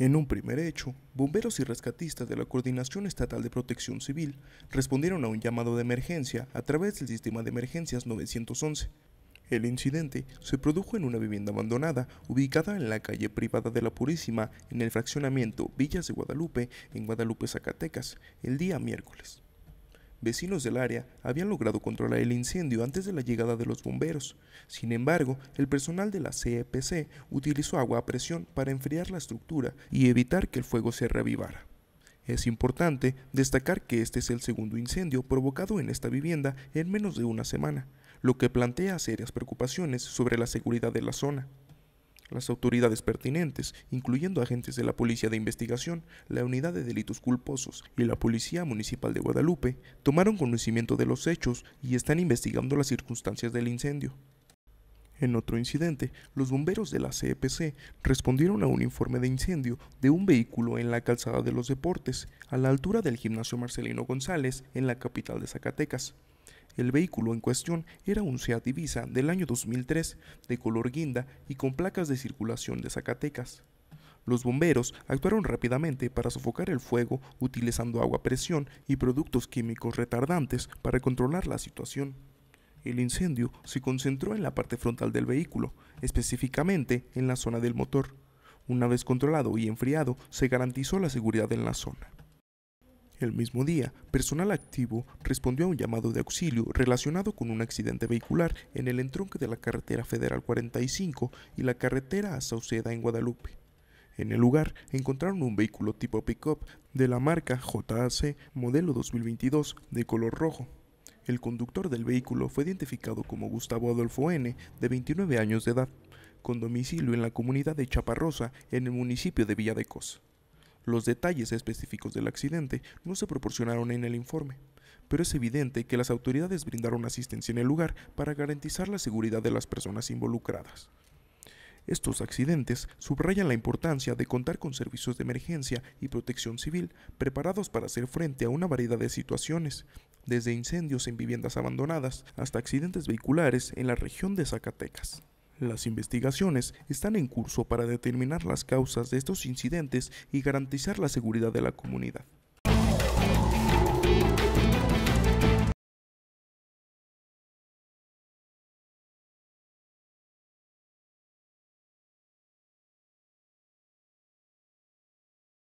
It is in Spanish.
En un primer hecho, bomberos y rescatistas de la Coordinación Estatal de Protección Civil respondieron a un llamado de emergencia a través del sistema de emergencias 911. El incidente se produjo en una vivienda abandonada ubicada en la calle privada de la Purísima en el fraccionamiento Villas de Guadalupe en Guadalupe, Zacatecas, el día miércoles. Vecinos del área habían logrado controlar el incendio antes de la llegada de los bomberos. Sin embargo, el personal de la CEPC e utilizó agua a presión para enfriar la estructura y evitar que el fuego se reavivara. Es importante destacar que este es el segundo incendio provocado en esta vivienda en menos de una semana, lo que plantea serias preocupaciones sobre la seguridad de la zona las autoridades pertinentes, incluyendo agentes de la Policía de Investigación, la Unidad de Delitos Culposos y la Policía Municipal de Guadalupe, tomaron conocimiento de los hechos y están investigando las circunstancias del incendio. En otro incidente, los bomberos de la CEPC e respondieron a un informe de incendio de un vehículo en la calzada de los deportes, a la altura del gimnasio Marcelino González, en la capital de Zacatecas. El vehículo en cuestión era un Seat Ibiza del año 2003, de color guinda y con placas de circulación de Zacatecas. Los bomberos actuaron rápidamente para sofocar el fuego utilizando agua a presión y productos químicos retardantes para controlar la situación. El incendio se concentró en la parte frontal del vehículo, específicamente en la zona del motor. Una vez controlado y enfriado, se garantizó la seguridad en la zona. El mismo día, personal activo respondió a un llamado de auxilio relacionado con un accidente vehicular en el entronque de la carretera federal 45 y la carretera a Sauceda en Guadalupe. En el lugar encontraron un vehículo tipo pick-up de la marca JAC modelo 2022 de color rojo. El conductor del vehículo fue identificado como Gustavo Adolfo N., de 29 años de edad, con domicilio en la comunidad de Chaparrosa, en el municipio de Villa de Cos. Los detalles específicos del accidente no se proporcionaron en el informe, pero es evidente que las autoridades brindaron asistencia en el lugar para garantizar la seguridad de las personas involucradas. Estos accidentes subrayan la importancia de contar con servicios de emergencia y protección civil preparados para hacer frente a una variedad de situaciones, desde incendios en viviendas abandonadas hasta accidentes vehiculares en la región de Zacatecas. Las investigaciones están en curso para determinar las causas de estos incidentes y garantizar la seguridad de la comunidad.